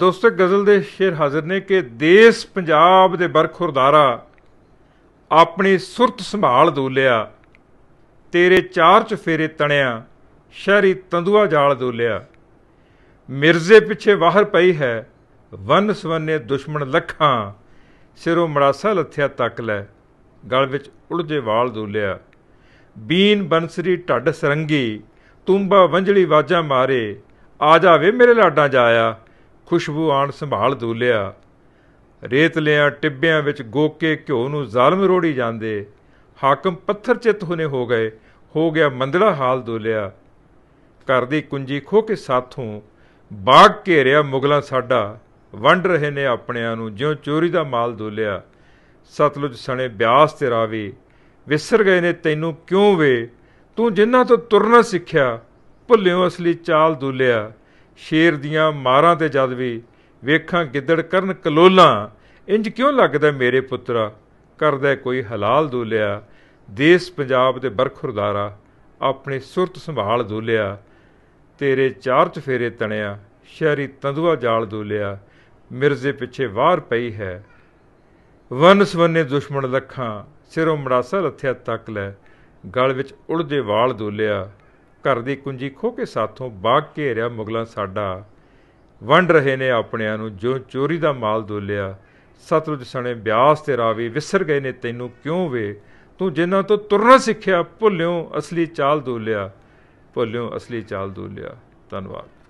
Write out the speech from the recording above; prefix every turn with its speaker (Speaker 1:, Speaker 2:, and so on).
Speaker 1: ਦੋਸਤੋ ਗਜ਼ਲ ਦੇ ਸ਼ੇਰ ਹਾਜ਼ਰ ਨੇ ਕਿ ਦੇਸ ਪੰਜਾਬ ਦੇ ਬਰਖੁਰਦਾਰਾ ਆਪਣੀ ਸੁਰਤ ਸੰਭਾਲ ਦੋਲਿਆ ਤੇਰੇ ਚਾਰ ਚਫੇਰੇ ਤਣਿਆ ਸ਼ਹਿਰੀ ਤੰਦੂਆ ਜਾਲ ਦੋਲਿਆ ਮਿਰਜ਼ੇ ਪਿੱਛੇ ਵਾਹਰ ਪਈ ਹੈ ਵਨ ਸਵਨੇ ਦੁਸ਼ਮਣ ਲੱਖਾਂ ਸਿਰੋਂ ਮੜਾਸਾ ਲੱਥਿਆ ਤੱਕ ਲੈ ਗਲ ਵਿੱਚ ਉਲਝੇ ਵਾਲ ਦੋਲਿਆ ਬੀਨ ਬੰਸਰੀ ਢੱਡ ਸਰੰਗੀ ਤੁੰਬਾ ਵੰਝਲੀ ਵਾਜਾਂ ਮਾਰੇ ਆ ਜਾਵੇ ਮੇਰੇ ਲਾਡਾਂ ਜਾਇਆ ਖੁਸ਼ਬੂ ਆਣ ਸੰਭਾਲ ਦੂਲਿਆ ਲਿਆ ਟਿੱਬਿਆਂ ਵਿੱਚ ਗੋਕੇ ਘਿਓ ਨੂੰ ਜ਼ਾਲਮ ਰੋੜੀ ਜਾਂਦੇ ਹਾਕਮ ਪੱਥਰ ਚਿੱਤ ਹੋਨੇ ਹੋ ਗਏ ਹੋ ਗਿਆ ਮੰਦੜਾ ਹਾਲ ਦੋਲਿਆ ਘਰ ਦੀ ਕੁੰਜੀ ਖੋ ਕੇ ਸਾਥੋਂ ਬਾਗ ਘੇਰਿਆ ਮੁਗਲਾਂ ਸਾਡਾ ਵੰਡ ਰਹੇ ਨੇ ਆਪਣਿਆਂ ਨੂੰ ਜਿਉਂ ਚੋਰੀ ਦਾ ਮਾਲ ਦੋਲਿਆ ਸਤਲੁਜ ਸਣੇ ਬਿਆਸ ਤੇ ਰਾਵੀ ਵਿਸਰ ਗਏ ਨੇ ਤੈਨੂੰ ਕਿਉਂ ਵੇ ਤੂੰ ਜਿੰਨਾ ਤੋਂ ਤੁਰਨਾ ਸਿੱਖਿਆ ਭੁੱਲਿਓ ਅਸਲੀ ਚਾਲ ਦੋਲਿਆ ਸ਼ੇਰ ਦੀਆਂ ਮਾਰਾਂ ਤੇ ਜਦ ਵੀ ਵੇਖਾਂ ਗਿੱਦੜ ਕਰਨ ਕਲੋਲਾ ਇੰਜ ਕਿਉਂ ਲੱਗਦਾ ਮੇਰੇ ਪੁੱਤਰਾ ਕਰਦਾ ਕੋਈ ਹਲਾਲ ਦੋਲਿਆ ਦੇਸ ਪੰਜਾਬ ਦੇ ਬਰਖੁਰਦਾਰਾ ਆਪਣੇ ਸੁਰਤ ਸੰਭਾਲ ਦੋਲਿਆ ਤੇਰੇ ਚਾਰ ਚਫੇਰੇ ਤਣਿਆ ਸ਼ਹਿਰੀ ਤੰਦੂਆ ਜਾਲ ਦੋਲਿਆ ਮਿਰਜ਼ੇ ਪਿੱਛੇ ਵਾਰ ਪਈ ਹੈ ਵਨਸਵਨੇ ਦੁਸ਼ਮਣ ਲੱਖਾਂ ਸਿਰੋਂ ਮੜਾਸਾ ਰੱਥਿਆ ਤੱਕ ਲੈ ਗਲ ਵਿੱਚ ਉੜਦੇ ਵਾਲ ਦੋਲਿਆ ਘਰ ਦੀ ਕੁੰਜੀ ਖੋ ਕੇ ਸਾਥੋਂ ਬਾਗ ਘੇਰਿਆ ਮੁਗਲਾਂ ਸਾਡਾ ਵੰਡ ਰਹੇ ਨੇ ਆਪਣਿਆਂ ਨੂੰ ਜੋ ਚੋਰੀ ਦਾ ਮਾਲ ਦੋਲਿਆ ਸਤਲੁਜ ਸਣੇ ਬਿਆਸ ਤੇ ਰਾਵੀ ਵਿਸਰ ਗਏ ਨੇ ਤੈਨੂੰ ਕਿਉਂ ਵੇ ਤੂੰ ਜਿਨ੍ਹਾਂ ਤੋਂ ਤੁਰਨਾ ਸਿੱਖਿਆ ਭੁੱਲਿਓ ਅਸਲੀ ਚਾਲ ਦੋਲਿਆ ਭੁੱਲਿਓ ਅਸਲੀ ਚਾਲ ਦੋਲਿਆ ਧੰਨਵਾਦ